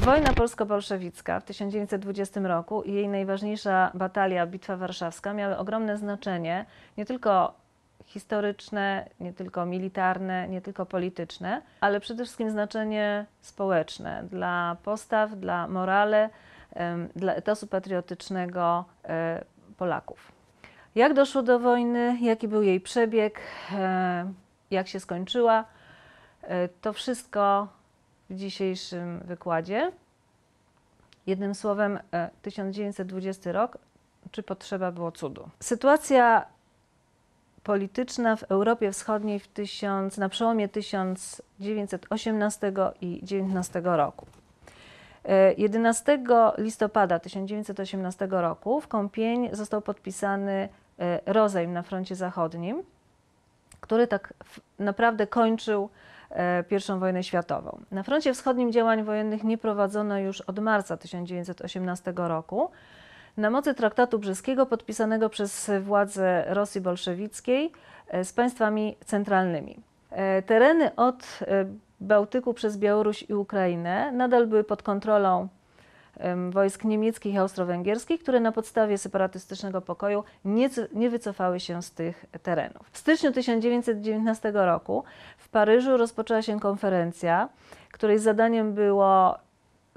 Wojna polsko-bolszewicka w 1920 roku i jej najważniejsza batalia, Bitwa Warszawska, miały ogromne znaczenie, nie tylko historyczne, nie tylko militarne, nie tylko polityczne, ale przede wszystkim znaczenie społeczne dla postaw, dla morale, dla etosu patriotycznego e, Polaków jak doszło do wojny, jaki był jej przebieg, e, jak się skończyła. E, to wszystko w dzisiejszym wykładzie. Jednym słowem, 1920 e, rok, czy potrzeba było cudu? Sytuacja polityczna w Europie Wschodniej w 1000, na przełomie 1918 i 19 roku. 11 listopada 1918 roku w Kąpień został podpisany E, rozejm na froncie zachodnim, który tak naprawdę kończył e, I wojnę światową. Na froncie wschodnim działań wojennych nie prowadzono już od marca 1918 roku. Na mocy traktatu brzeskiego podpisanego przez władze Rosji bolszewickiej e, z państwami centralnymi. Tereny od Bałtyku przez Białoruś i Ukrainę nadal były pod kontrolą wojsk niemieckich i austro-węgierskich, które na podstawie separatystycznego pokoju nie, nie wycofały się z tych terenów. W styczniu 1919 roku w Paryżu rozpoczęła się konferencja, której zadaniem było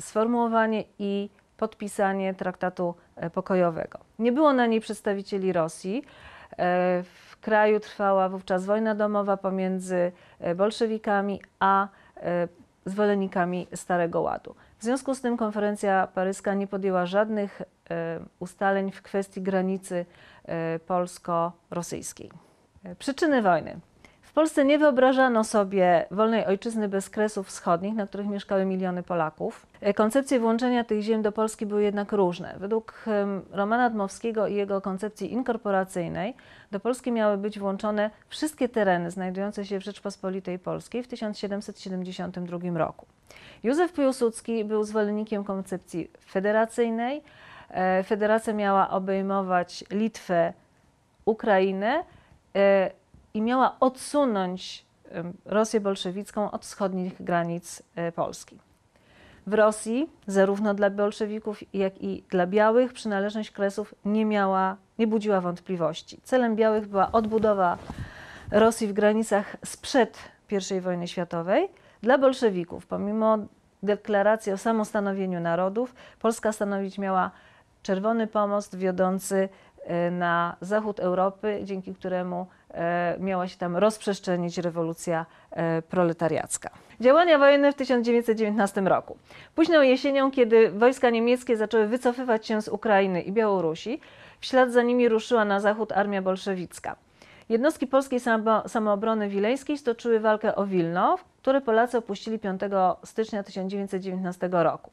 sformułowanie i podpisanie traktatu e, pokojowego. Nie było na niej przedstawicieli Rosji. E, w kraju trwała wówczas wojna domowa pomiędzy e, bolszewikami a zwolennikami Starego Ładu. W związku z tym konferencja paryska nie podjęła żadnych e, ustaleń w kwestii granicy e, polsko-rosyjskiej. E, przyczyny wojny. W Polsce nie wyobrażano sobie wolnej ojczyzny bez kresów wschodnich, na których mieszkały miliony Polaków. Koncepcje włączenia tych ziem do Polski były jednak różne. Według Romana Dmowskiego i jego koncepcji inkorporacyjnej do Polski miały być włączone wszystkie tereny znajdujące się w Rzeczpospolitej Polskiej w 1772 roku. Józef Piłsudski był zwolennikiem koncepcji federacyjnej. E, federacja miała obejmować Litwę, Ukrainę e, i miała odsunąć Rosję bolszewicką od wschodnich granic e, Polski. W Rosji zarówno dla bolszewików, jak i dla białych przynależność kresów nie miała, nie budziła wątpliwości. Celem białych była odbudowa Rosji w granicach sprzed I wojny światowej, dla bolszewików, pomimo deklaracji o samostanowieniu narodów, Polska stanowić miała czerwony pomost wiodący e, na zachód Europy, dzięki któremu e, miała się tam rozprzestrzenić rewolucja e, proletariacka. Działania wojenne w 1919 roku. Późną jesienią, kiedy wojska niemieckie zaczęły wycofywać się z Ukrainy i Białorusi, w ślad za nimi ruszyła na zachód armia bolszewicka. Jednostki polskiej samoobrony wileńskiej stoczyły walkę o Wilno, które Polacy opuścili 5 stycznia 1919 roku.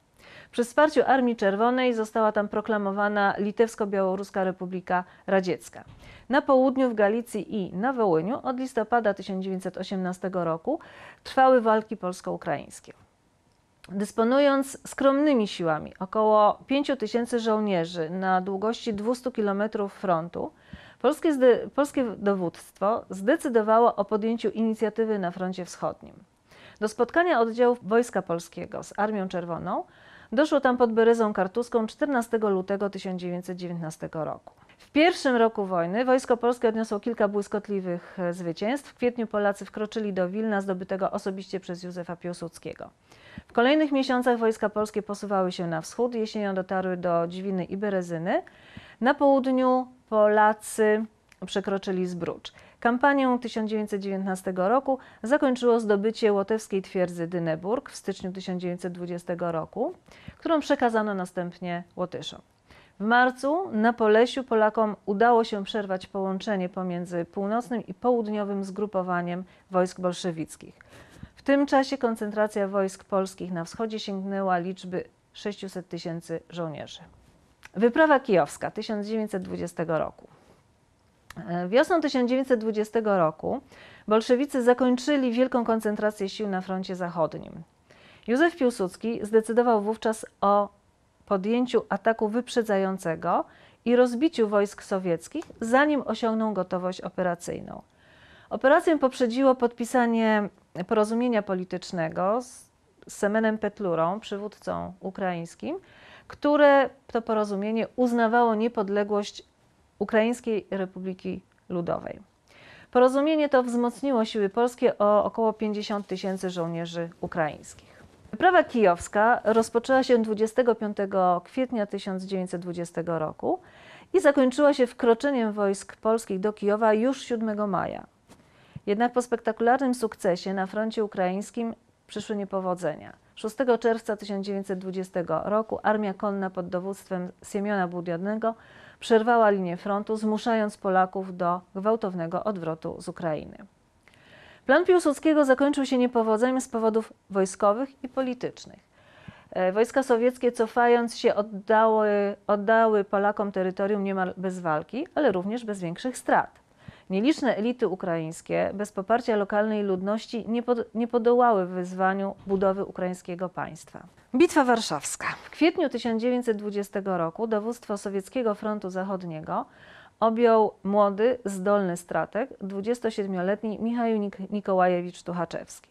Przy wsparciu Armii Czerwonej została tam proklamowana Litewsko-Białoruska Republika Radziecka. Na południu, w Galicji i na Wołyniu od listopada 1918 roku trwały walki polsko-ukraińskie. Dysponując skromnymi siłami, około 5 tysięcy żołnierzy na długości 200 km frontu, Polskie, polskie dowództwo zdecydowało o podjęciu inicjatywy na froncie wschodnim. Do spotkania oddziałów Wojska Polskiego z Armią Czerwoną doszło tam pod Berezą Kartuską 14 lutego 1919 roku. W pierwszym roku wojny Wojsko Polskie odniosło kilka błyskotliwych e, zwycięstw. W kwietniu Polacy wkroczyli do Wilna, zdobytego osobiście przez Józefa Piłsudskiego. W kolejnych miesiącach Wojska Polskie posuwały się na wschód, jesienią dotarły do Dziwiny i Berezyny. Na południu Polacy przekroczyli zbrócz. Kampanię 1919 roku zakończyło zdobycie łotewskiej twierdzy Dyneburg w styczniu 1920 roku, którą przekazano następnie Łotyszom. W marcu na Polesiu Polakom udało się przerwać połączenie pomiędzy północnym i południowym zgrupowaniem wojsk bolszewickich. W tym czasie koncentracja wojsk polskich na wschodzie sięgnęła liczby 600 tysięcy żołnierzy. Wyprawa kijowska 1920 roku. E, wiosną 1920 roku bolszewicy zakończyli wielką koncentrację sił na froncie zachodnim. Józef Piłsudski zdecydował wówczas o podjęciu ataku wyprzedzającego i rozbiciu wojsk sowieckich, zanim osiągną gotowość operacyjną. Operację poprzedziło podpisanie porozumienia politycznego z Semenem Petlurą, przywódcą ukraińskim, które to porozumienie uznawało niepodległość Ukraińskiej Republiki Ludowej. Porozumienie to wzmocniło siły polskie o około 50 tysięcy żołnierzy ukraińskich. Wyprawa kijowska rozpoczęła się 25 kwietnia 1920 roku i zakończyła się wkroczeniem wojsk polskich do Kijowa już 7 maja. Jednak po spektakularnym sukcesie na froncie ukraińskim przyszły niepowodzenia. 6 czerwca 1920 roku armia konna pod dowództwem Siemiona Budionego przerwała linię frontu, zmuszając Polaków do gwałtownego odwrotu z Ukrainy. Plan Piłsudskiego zakończył się niepowodzeniem z powodów wojskowych i politycznych. E, wojska sowieckie cofając się oddały, oddały Polakom terytorium niemal bez walki, ale również bez większych strat. Nieliczne elity ukraińskie bez poparcia lokalnej ludności nie, pod, nie podołały wyzwaniu budowy ukraińskiego państwa. Bitwa Warszawska. W kwietniu 1920 roku dowództwo Sowieckiego Frontu Zachodniego objął młody, zdolny stratek, 27-letni Michał Nikołajewicz Tuchaczewski.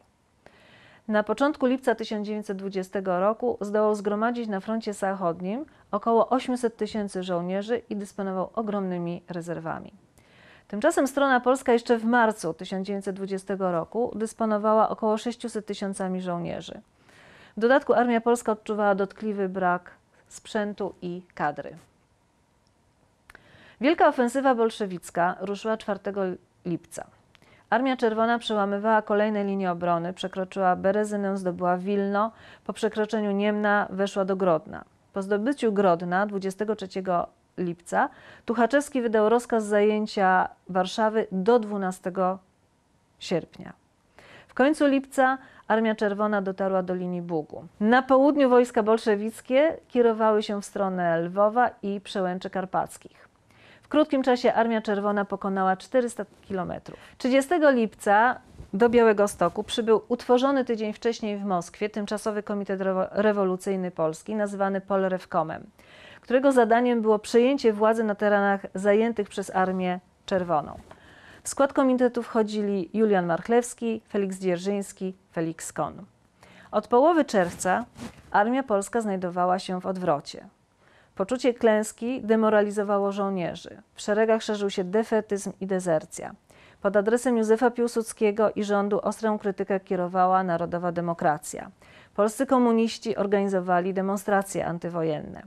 Na początku lipca 1920 roku zdołał zgromadzić na froncie zachodnim około 800 tysięcy żołnierzy i dysponował ogromnymi rezerwami. Tymczasem strona polska jeszcze w marcu 1920 roku dysponowała około 600 tysiącami żołnierzy. W dodatku armia polska odczuwała dotkliwy brak sprzętu i kadry. Wielka ofensywa bolszewicka ruszyła 4 lipca. Armia Czerwona przełamywała kolejne linie obrony, przekroczyła Berezynę, zdobyła Wilno, po przekroczeniu Niemna weszła do Grodna. Po zdobyciu Grodna 23 lipca, Tuchaczewski wydał rozkaz zajęcia Warszawy do 12 sierpnia. W końcu lipca Armia Czerwona dotarła do linii Bugu. Na południu wojska bolszewickie kierowały się w stronę Lwowa i Przełęczy Karpackich. W krótkim czasie Armia Czerwona pokonała 400 km. 30 lipca do Białego Stoku przybył utworzony tydzień wcześniej w Moskwie tymczasowy Komitet Rewolucyjny Polski, nazywany Polrewkomem którego zadaniem było przejęcie władzy na terenach zajętych przez Armię Czerwoną. W skład komitetu wchodzili Julian Marchlewski, Felix Dzierżyński, Felix Kon. Od połowy czerwca Armia Polska znajdowała się w odwrocie. Poczucie klęski demoralizowało żołnierzy. W szeregach szerzył się defetyzm i dezercja. Pod adresem Józefa Piłsudskiego i rządu ostrą krytykę kierowała narodowa demokracja. Polscy komuniści organizowali demonstracje antywojenne.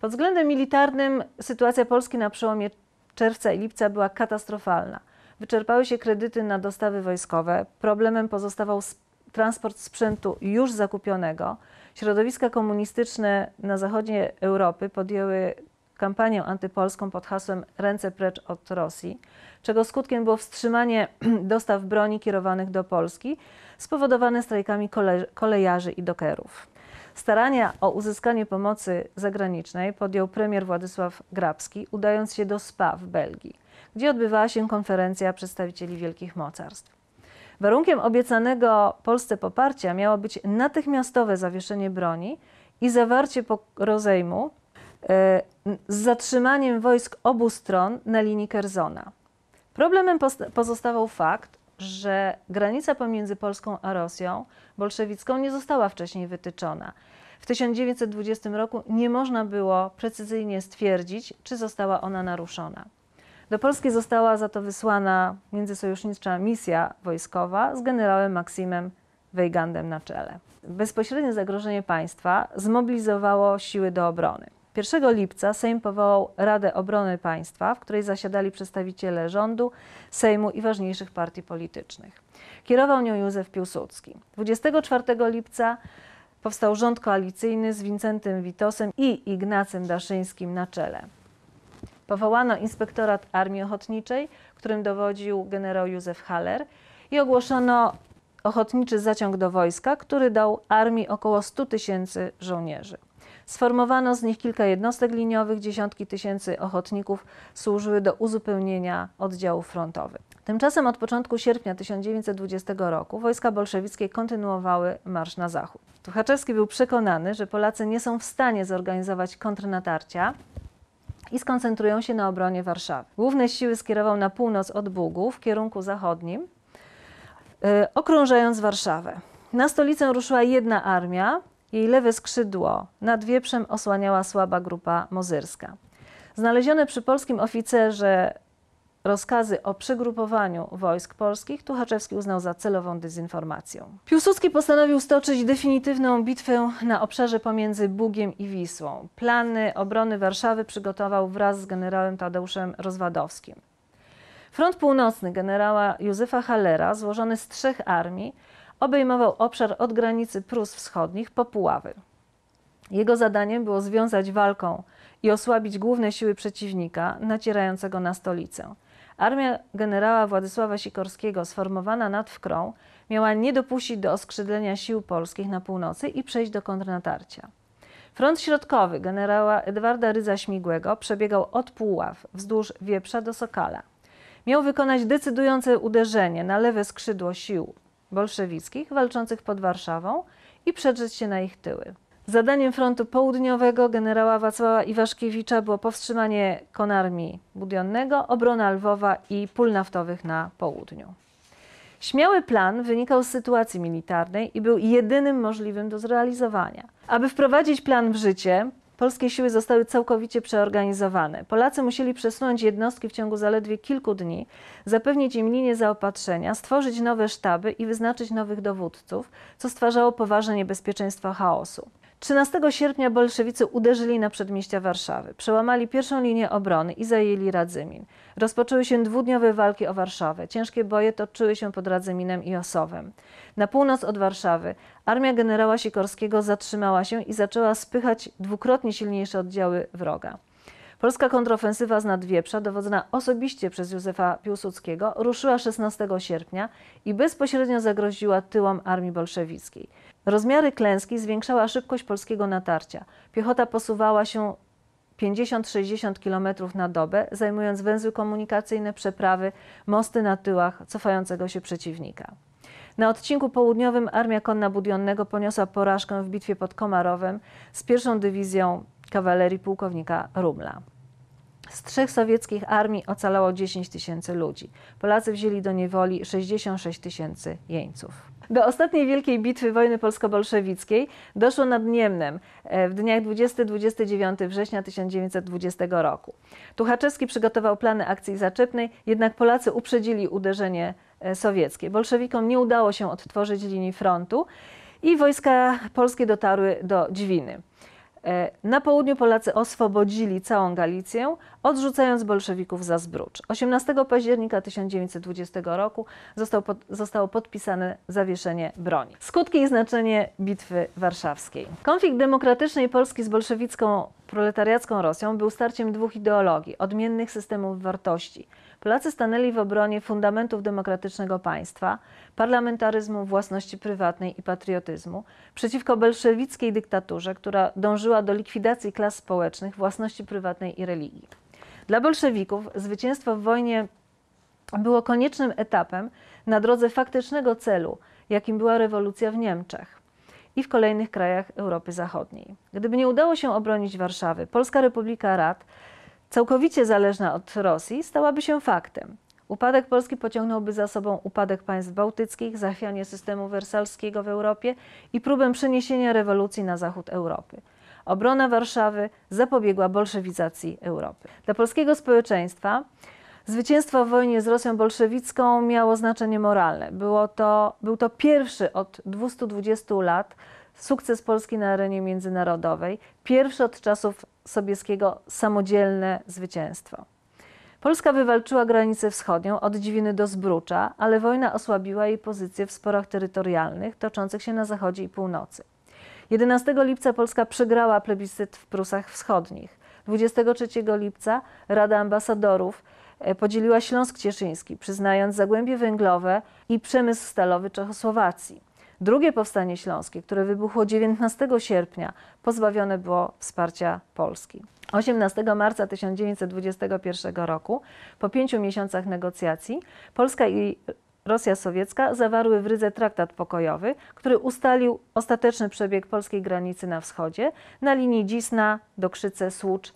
Pod względem militarnym sytuacja Polski na przełomie czerwca i lipca była katastrofalna. Wyczerpały się kredyty na dostawy wojskowe, problemem pozostawał transport sprzętu już zakupionego. Środowiska komunistyczne na zachodzie Europy podjęły kampanię antypolską pod hasłem Ręce precz od Rosji, czego skutkiem było wstrzymanie dostaw broni kierowanych do Polski spowodowane strajkami kole kolejarzy i dokerów. Starania o uzyskanie pomocy zagranicznej podjął premier Władysław Grabski, udając się do SPA w Belgii, gdzie odbywała się konferencja przedstawicieli wielkich mocarstw. Warunkiem obiecanego Polsce poparcia miało być natychmiastowe zawieszenie broni i zawarcie rozejmu e, z zatrzymaniem wojsk obu stron na linii Kerzona. Problemem pozostawał fakt, że granica pomiędzy Polską a Rosją bolszewicką nie została wcześniej wytyczona. W 1920 roku nie można było precyzyjnie stwierdzić, czy została ona naruszona. Do Polski została za to wysłana międzysojusznicza misja wojskowa z generałem Maksimem Weigandem na czele. Bezpośrednie zagrożenie państwa zmobilizowało siły do obrony. 1 lipca Sejm powołał Radę Obrony Państwa, w której zasiadali przedstawiciele rządu, Sejmu i ważniejszych partii politycznych. Kierował nią Józef Piłsudski. 24 lipca powstał rząd koalicyjny z Wincentym Witosem i Ignacem Daszyńskim na czele. Powołano Inspektorat Armii Ochotniczej, którym dowodził generał Józef Haller i ogłoszono ochotniczy zaciąg do wojska, który dał armii około 100 tysięcy żołnierzy. Sformowano z nich kilka jednostek liniowych, dziesiątki tysięcy ochotników służyły do uzupełnienia oddziałów frontowych. Tymczasem od początku sierpnia 1920 roku wojska bolszewickie kontynuowały marsz na zachód. Tuchaczewski był przekonany, że Polacy nie są w stanie zorganizować kontrnatarcia, i skoncentrują się na obronie Warszawy. Główne siły skierował na północ od Bugu w kierunku zachodnim, e, okrążając Warszawę. Na stolicę ruszyła jedna armia, jej lewe skrzydło nad wieprzem osłaniała słaba grupa mozerska. Znalezione przy polskim oficerze rozkazy o przygrupowaniu wojsk polskich Tuchaczewski uznał za celową dezinformacją. Piłsudski postanowił stoczyć definitywną bitwę na obszarze pomiędzy Bugiem i Wisłą. Plany obrony Warszawy przygotował wraz z generałem Tadeuszem Rozwadowskim. Front Północny generała Józefa Hallera, złożony z trzech armii, obejmował obszar od granicy Prus Wschodnich po Puławy. Jego zadaniem było związać walką i osłabić główne siły przeciwnika nacierającego na stolicę. Armia generała Władysława Sikorskiego, sformowana nad Wkrą, miała nie dopuścić do oskrzydlenia sił polskich na północy i przejść do kontrnatarcia. Front środkowy generała Edwarda ryza śmigłego przebiegał od Puław wzdłuż Wieprza do Sokala. Miał wykonać decydujące uderzenie na lewe skrzydło sił bolszewickich walczących pod Warszawą i przedrzeć się na ich tyły. Zadaniem frontu południowego generała Wacława Iwaszkiewicza było powstrzymanie konarmii Budionnego, obrona Lwowa i pól naftowych na południu. Śmiały plan wynikał z sytuacji militarnej i był jedynym możliwym do zrealizowania. Aby wprowadzić plan w życie, polskie siły zostały całkowicie przeorganizowane. Polacy musieli przesunąć jednostki w ciągu zaledwie kilku dni, zapewnić im linię zaopatrzenia, stworzyć nowe sztaby i wyznaczyć nowych dowódców, co stwarzało poważne niebezpieczeństwo chaosu. 13 sierpnia bolszewicy uderzyli na przedmieścia Warszawy, przełamali pierwszą linię obrony i zajęli Radzymin. Rozpoczęły się dwudniowe walki o Warszawę. Ciężkie boje toczyły się pod Radzyminem i Osowem. Na północ od Warszawy armia generała Sikorskiego zatrzymała się i zaczęła spychać dwukrotnie silniejsze oddziały wroga. Polska kontrofensywa z Nadwieprza, dowodzona osobiście przez Józefa Piłsudskiego, ruszyła 16 sierpnia i bezpośrednio zagroziła tyłom armii bolszewickiej. Rozmiary klęski zwiększała szybkość polskiego natarcia. Piechota posuwała się 50-60 km na dobę, zajmując węzły komunikacyjne, przeprawy, mosty na tyłach cofającego się przeciwnika. Na odcinku południowym Armia Konna Budionnego poniosła porażkę w bitwie pod Komarowem z pierwszą dywizją kawalerii pułkownika Rumla. Z trzech sowieckich armii ocalało 10 tysięcy ludzi. Polacy wzięli do niewoli 66 tysięcy jeńców. Do ostatniej wielkiej bitwy wojny polsko-bolszewickiej doszło nad Niemnem e, w dniach 20-29 września 1920 roku. Tuchaczewski przygotował plany akcji zaczepnej, jednak Polacy uprzedzili uderzenie e, sowieckie. Bolszewikom nie udało się odtworzyć linii frontu i wojska polskie dotarły do Dźwiny. E, na południu Polacy oswobodzili całą Galicję, odrzucając bolszewików za zbrócz. 18 października 1920 roku zostało pod, zostało podpisane zawieszenie broni. Skutki i znaczenie Bitwy Warszawskiej. Konflikt demokratycznej Polski z bolszewicką proletariacką Rosją był starciem dwóch ideologii, odmiennych systemów wartości. Polacy stanęli w obronie fundamentów demokratycznego państwa, parlamentaryzmu, własności prywatnej i patriotyzmu, przeciwko bolszewickiej dyktaturze, która dążyła do likwidacji klas społecznych, własności prywatnej i religii. Dla bolszewików zwycięstwo w wojnie było koniecznym etapem na drodze faktycznego celu, jakim była rewolucja w Niemczech i w kolejnych krajach Europy Zachodniej. Gdyby nie udało się obronić Warszawy, Polska Republika Rad, całkowicie zależna od Rosji, stałaby się faktem. Upadek Polski pociągnąłby za sobą upadek państw bałtyckich, zachwianie systemu wersalskiego w Europie i próbę przeniesienia rewolucji na zachód Europy. Obrona Warszawy zapobiegła bolszewizacji Europy. Dla polskiego społeczeństwa Zwycięstwo w wojnie z Rosją bolszewicką miało znaczenie moralne. Było to, był to pierwszy od 220 lat sukces Polski na arenie międzynarodowej, pierwszy od czasów sobieskiego samodzielne zwycięstwo. Polska wywalczyła granicę wschodnią od Dziwiny do Zbrucza, ale wojna osłabiła jej pozycję w sporach terytorialnych toczących się na zachodzie i północy. 11 lipca Polska przegrała plebiscyt w Prusach Wschodnich. 23 lipca Rada Ambasadorów E, podzieliła Śląsk Cieszyński, przyznając Zagłębie Węglowe i przemysł stalowy Czechosłowacji. Drugie powstanie śląskie, które wybuchło 19 sierpnia, pozbawione było wsparcia Polski. 18 marca 1921 roku, po pięciu miesiącach negocjacji, Polska i Rosja sowiecka zawarły w Rydze traktat pokojowy, który ustalił ostateczny przebieg polskiej granicy na wschodzie na linii Dzisna, Dokrzyce, Słucz,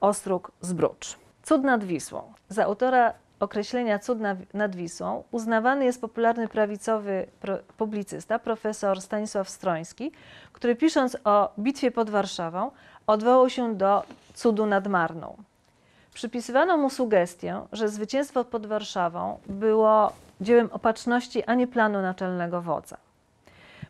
Ostróg, Zbrucz. Cud nad Wisłą. Za autora określenia cud nad Wisłą uznawany jest popularny prawicowy publicysta profesor Stanisław Stroński, który pisząc o bitwie pod Warszawą odwołał się do cudu nad Marną. Przypisywano mu sugestię, że zwycięstwo pod Warszawą było dziełem opatrzności, a nie planu naczelnego wodza.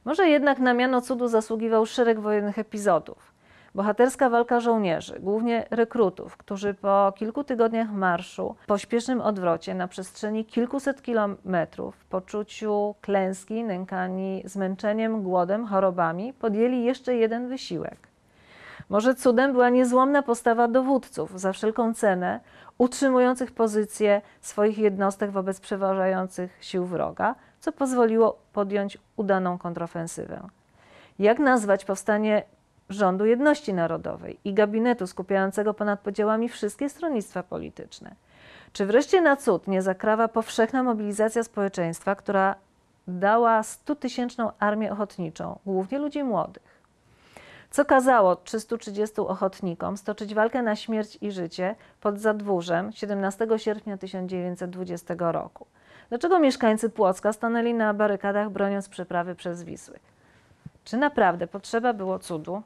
Może jednak na miano cudu zasługiwał szereg wojennych epizodów. Bohaterska walka żołnierzy, głównie rekrutów, którzy po kilku tygodniach marszu, pośpiesznym odwrocie na przestrzeni kilkuset kilometrów, w poczuciu klęski, nękani zmęczeniem, głodem, chorobami, podjęli jeszcze jeden wysiłek. Może cudem była niezłomna postawa dowódców, za wszelką cenę utrzymujących pozycję swoich jednostek wobec przeważających sił wroga, co pozwoliło podjąć udaną kontrofensywę. Jak nazwać powstanie rządu jedności narodowej i gabinetu skupiającego ponad podziałami wszystkie stronnictwa polityczne? Czy wreszcie na cud nie zakrawa powszechna mobilizacja społeczeństwa, która dała 100-tysięczną armię ochotniczą, głównie ludzi młodych? Co kazało 330 ochotnikom stoczyć walkę na śmierć i życie pod zadwórzem 17 sierpnia 1920 roku? Dlaczego mieszkańcy Płocka stanęli na barykadach broniąc przeprawy przez Wisły? Czy naprawdę potrzeba było cudu,